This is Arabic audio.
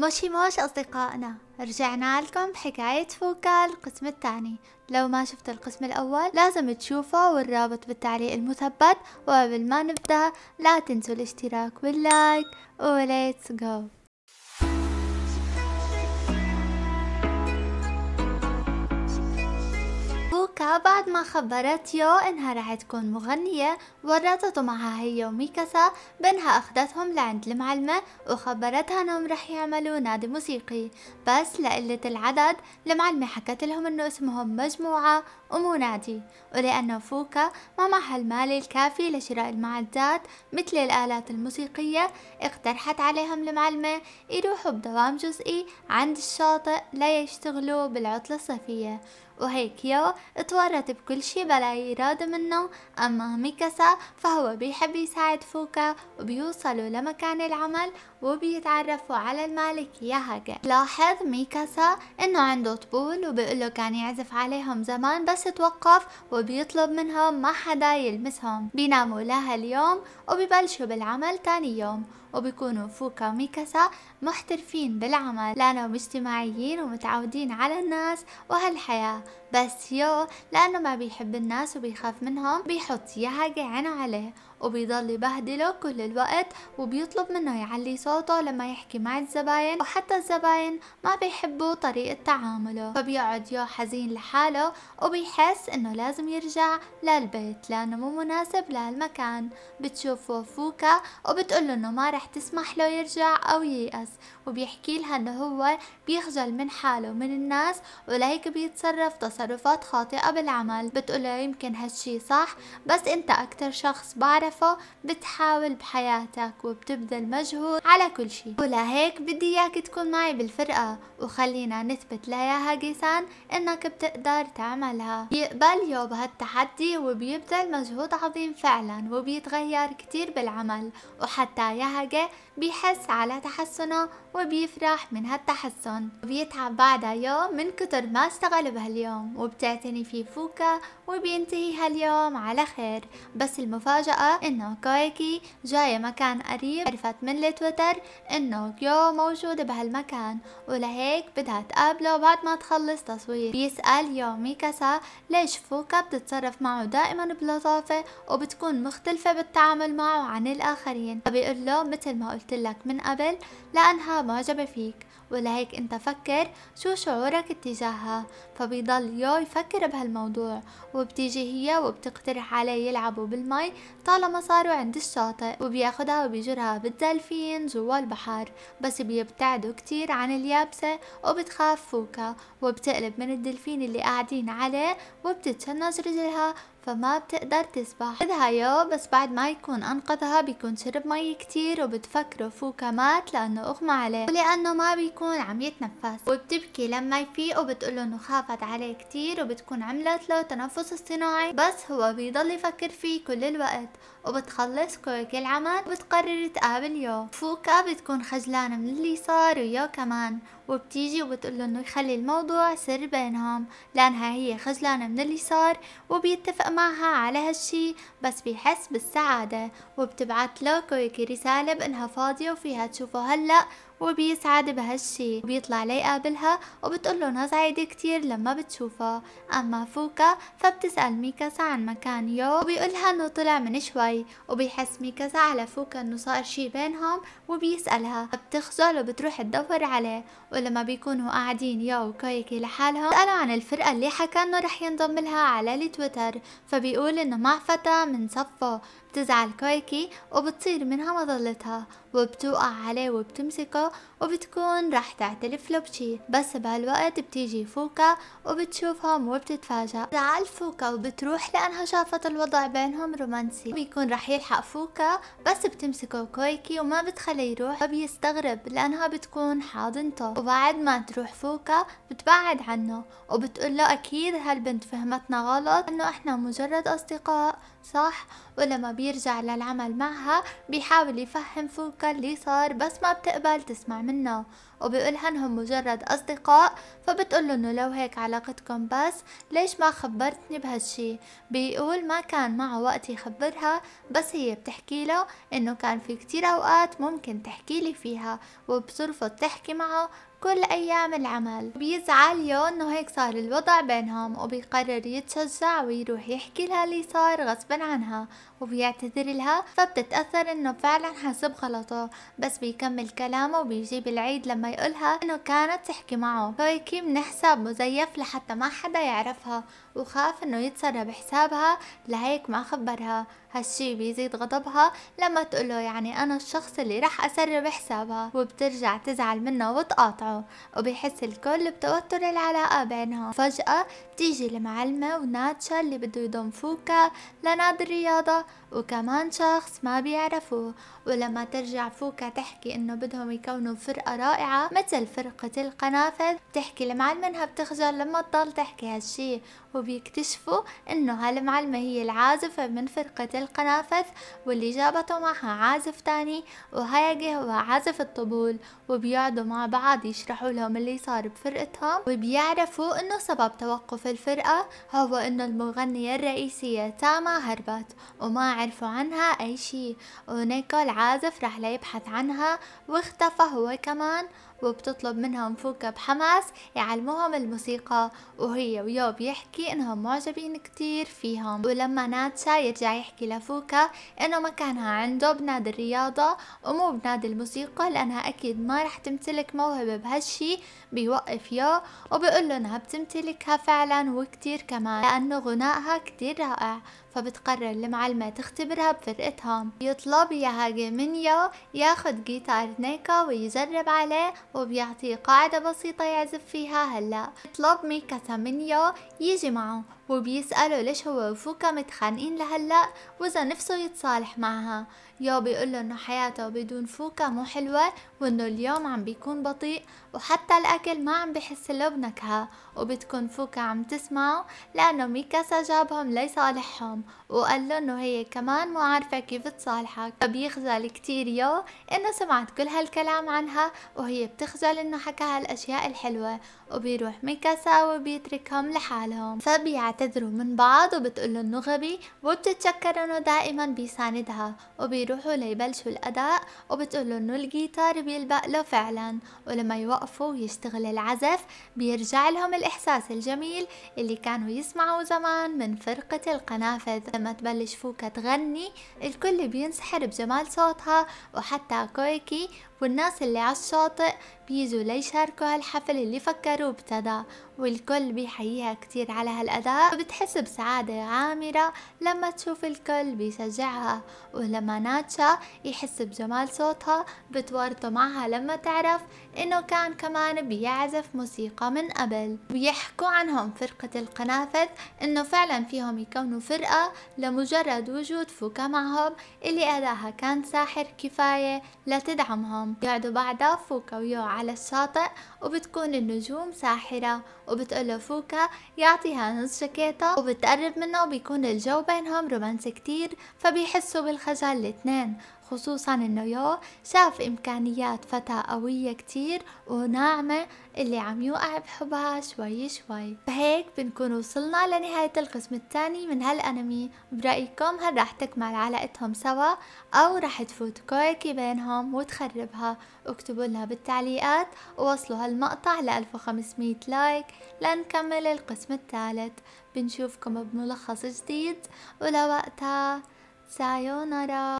موشي موش أصدقائنا رجعنا لكم بحكاية فوكا القسم الثاني لو ما شفت القسم الأول لازم تشوفه والرابط بالتعليق المثبت وقبل ما نبدأ لا تنسوا الاشتراك واللايك وليتس جو لما خبرت يو إنها رح تكون مغنية ورطته معها هي وميكاسا بأنها أخدتهم لعند المعلمة وخبرتها إنهم رح يعملوا نادي موسيقي بس لقلة العدد المعلمة حكت لهم إنه اسمهم مجموعة ومو نادي ولأنه فوكا ما معها المال الكافي لشراء المعدات مثل الآلات الموسيقية اقترحت عليهم المعلمة يروحوا بدوام جزئي عند الشاطئ ليشتغلوا بالعطلة الصيفية وهيك يو اتورط بكل شي بلا إرادة منه أما ميكاسا فهو بيحب يساعد فوكا وبيوصلوا لمكان العمل وبيتعرفوا على المالك ياهاجا لاحظ ميكاسا انه عنده طبول وبيقوله كان يعزف عليهم زمان بس توقف وبيطلب منهم ما حدا يلمسهم بيناموا لها اليوم وبيبلشوا بالعمل تاني يوم وبيكونوا فوكا وميكاسا محترفين بالعمل لأنهم اجتماعيين ومتعودين على الناس وهالحياة بس يو لأنه ما بيحب الناس وبيخاف منهم بيحط يهجة عينه عليه وبيضل يبهدله كل الوقت وبيطلب منه يعلي صوته لما يحكي مع الزباين وحتى الزباين ما بيحبوا طريقة تعامله فبيقعد يو حزين لحاله وبيحس انه لازم يرجع للبيت لانه مو مناسب لهالمكان بتشوفه فوكا وبتقوله انه ما رح تسمح له يرجع او ييأس وبيحكي لها انه هو بيخجل من حاله من الناس ولهيك بيتصرف تصرف تصرفات خاطئة بالعمل بتقوله يمكن هالشي صح بس انت اكتر شخص بعرفه بتحاول بحياتك وبتبذل مجهود على كل شي ولهيك بدي اياك تكون معي بالفرقة وخلينا نثبت ليا هاجيسان انك بتقدر تعملها بيقبل يو بهالتحدي وبيبذل مجهود عظيم فعلا وبيتغير كتير بالعمل وحتى يهجة بيحس على تحسنه وبيفرح من هالتحسن وبيتعب بعدها يوم من كتر ما اشتغل بهاليوم وبتعتني فيه فوكا وبينتهي هاليوم على خير بس المفاجأة انه كايكي جاية مكان قريب عرفت من التويتر انه كيو موجودة بهالمكان ولهيك بدها تقابله بعد ما تخلص تصوير بيسأل يو ميكاسا ليش فوكا بتتصرف معه دائما بلطافة وبتكون مختلفة بالتعامل معه عن الآخرين فبيقول له مثل ما قلت لك من قبل لأنها معجبة فيك ولهيك انت فكر شو شعورك اتجاهها فبيضل يو يفكر بهالموضوع وبتيجي هي وبتقترح عليه يلعبوا بالمي طالما صاروا عند الشاطئ وبياخدها وبيجرها بالدلفين جوا البحر بس بيبتعدوا كتير عن اليابسة وبتخاف فوكا وبتقلب من الدلفين اللي قاعدين عليه وبتتشنج رجلها فما بتقدر تسبح بدها يو بس بعد ما يكون أنقذها بيكون شرب مي كتير وبتفكره فوكا مات لأنه أغمى عليه ولأنه ما بيكون عم يتنفس وبتبكي لما يفيق وبتقوله أنه خافت عليه كتير وبتكون عملت له تنفس اصطناعي بس هو بيضل يفكر فيه كل الوقت وبتخلص كويك العمل وبتقرر تقابل يو فوكا بتكون خجلانة من اللي صار ويو كمان وبتيجي وبتقوله أنه يخلي الموضوع سر بينهم لأنها هي خجلانة من اللي صار وبيتفق معها على هالشي بس بيحس بالسعادة وبتبعت له كويكي رسالة بانها فاضية وفيها تشوفه هلأ وبيسعد بهالشي وبيطلع ليقابلها وبتقول له سعيدة كتير لما بتشوفها أما فوكا فبتسأل ميكاسا عن مكان يو وبيقولها إنه طلع من شوي وبيحس ميكاسا على فوكا إنه صار شي بينهم وبيسألها بتخجل وبتروح تدور عليه ولما بيكونوا قاعدين يو وكايكي لحالهم بتسأله عن الفرقة اللي حكى إنه رح ينضم لها على التويتر فبيقول إنه مع فتى من صفه بتزعل كويكي وبتصير منها مظلتها وبتوقع عليه وبتمسكه وبتكون راح تعترف له بشي بس بهالوقت بتيجي فوكا وبتشوفهم وبتتفاجأ بتزعل فوكا وبتروح لأنها شافت الوضع بينهم رومانسي بيكون راح يلحق فوكا بس بتمسكه كويكي وما بتخليه يروح فبيستغرب لأنها بتكون حاضنته وبعد ما تروح فوكا بتبعد عنه وبتقول له أكيد هالبنت فهمتنا غلط إنه إحنا مجرد أصدقاء صح ولما بيرجع للعمل معها بيحاول يفهم فوكا اللي صار بس ما بتقبل تسمع منه وبيقولها انهم مجرد اصدقاء فبتقوله انه لو هيك علاقتكم بس ليش ما خبرتني بهالشي بيقول ما كان معه وقت يخبرها بس هي بتحكي له انه كان في كتير اوقات ممكن تحكي لي فيها وبترفض تحكي معه كل أيام العمل بيزعل يو إنه هيك صار الوضع بينهم وبيقرر يتشجع ويروح يحكي لها اللي صار غصبا عنها وبيعتذر لها فبتتأثر إنه فعلا حاسب غلطه بس بيكمل كلامه وبيجيب العيد لما يقولها إنه كانت تحكي معه من بنحسب مزيف لحتى ما حدا يعرفها وخاف إنه يتسرب حسابها لهيك ما خبرها هالشي بيزيد غضبها لما تقوله يعني أنا الشخص اللي رح أسرب حسابها وبترجع تزعل منه وتقاطعه وبيحس الكل بتوتر العلاقة بينهم فجأة تيجي المعلمة وناتشا اللي بده فوكا لنادي الرياضة وكمان شخص ما بيعرفوه ولما ترجع فوكا تحكي انه بدهم يكونوا فرقة رائعة مثل فرقة القنافذ بتحكي المعلمة انها بتخجل لما تضل تحكي هالشي وبيكتشفوا انه هالمعلمة هي العازفة من فرقة القنافذ واللي جابته معها عازف تاني وهيجي هو عازف الطبول وبيقعدوا مع بعض يشرحوا لهم اللي صار بفرقتهم وبيعرفوا انه سبب توقف الفرقة هو أن المغنية الرئيسية تاما هربت وما عرفوا عنها أي شي ونيكول عازف رح ليبحث عنها واختفى هو كمان وبتطلب منهم فوكا بحماس يعلموهم الموسيقى وهي ويو بيحكي انهم معجبين كتير فيهم ولما ناتشا يرجع يحكي لفوكا انه مكانها عنده بنادي الرياضة ومو بنادي الموسيقى لانها اكيد ما رح تمتلك موهبة بهالشي بيوقف يو وبيقول له انها بتمتلكها فعلا وكتير كمان لانه غنائها كتير رائع فبتقرر المعلمة تختبرها بفرقتها يطلب يهاجي منيا ياخد جيتار نيكا ويجرب عليه وبيعطيه قاعدة بسيطة يعزف فيها هلا يطلب ميكا منيا يجي معه وبيسأله ليش هو وفوكا متخانقين لهلا وإذا نفسه يتصالح معها يو له إنه حياته بدون فوكا مو حلوة وإنه اليوم عم بيكون بطيء وحتى الأكل ما عم بحس له بنكهة وبتكون فوكا عم تسمعه لأنه ميكاسا جابهم ليصالحهم وقال له إنه هي كمان مو عارفة كيف تصالحك فبيخجل كتير يو إنه سمعت كل هالكلام عنها وهي بتخجل إنه حكى هالأشياء الحلوة وبيروح ميكاسا وبيتركهم لحالهم فبيعت بيعتذروا من بعض وبتقول انه غبي وبتتشكر انه دائما بيساندها وبيروحوا ليبلشوا الاداء وبتقول انه الجيتار بيلبق له فعلا ولما يوقفوا ويشتغل العزف بيرجع لهم الاحساس الجميل اللي كانوا يسمعوا زمان من فرقة القنافذ لما تبلش فوكا تغني الكل بينسحر بجمال صوتها وحتى كويكي والناس اللي على الشاطئ بيجوا ليشاركوا هالحفل اللي فكروا ابتدى والكل بيحييها كتير على هالأداء وبتحس بسعادة عامرة لما تشوف الكل بيشجعها ولما ناتشا يحس بجمال صوتها بتورطوا معها لما تعرف انه كان كمان بيعزف موسيقى من قبل ويحكوا عنهم فرقة القنافذ انه فعلا فيهم يكونوا فرقة لمجرد وجود فوكا معهم اللي أداها كان ساحر كفاية لتدعمهم يقعدوا بعدها فوكا ويو على الشاطئ وبتكون النجوم ساحرة له فوكا يعطيها نص جاكيته وبتقرب منه وبيكون الجو بينهم رومانسي كتير فبيحسوا بالخجل الاتنين خصوصا انه يو شاف امكانيات فتاة قوية كتير وناعمة اللي عم يوقع بحبها شوي شوي بهيك بنكون وصلنا لنهاية القسم الثاني من هالانمي برأيكم هل رح تكمل علاقتهم سوا او رح تفوت كويكي بينهم وتخربها اكتبوا لنا بالتعليقات ووصلوا هالمقطع ل 1500 لايك لنكمل القسم الثالث بنشوفكم بملخص جديد ولوقتها سايونارا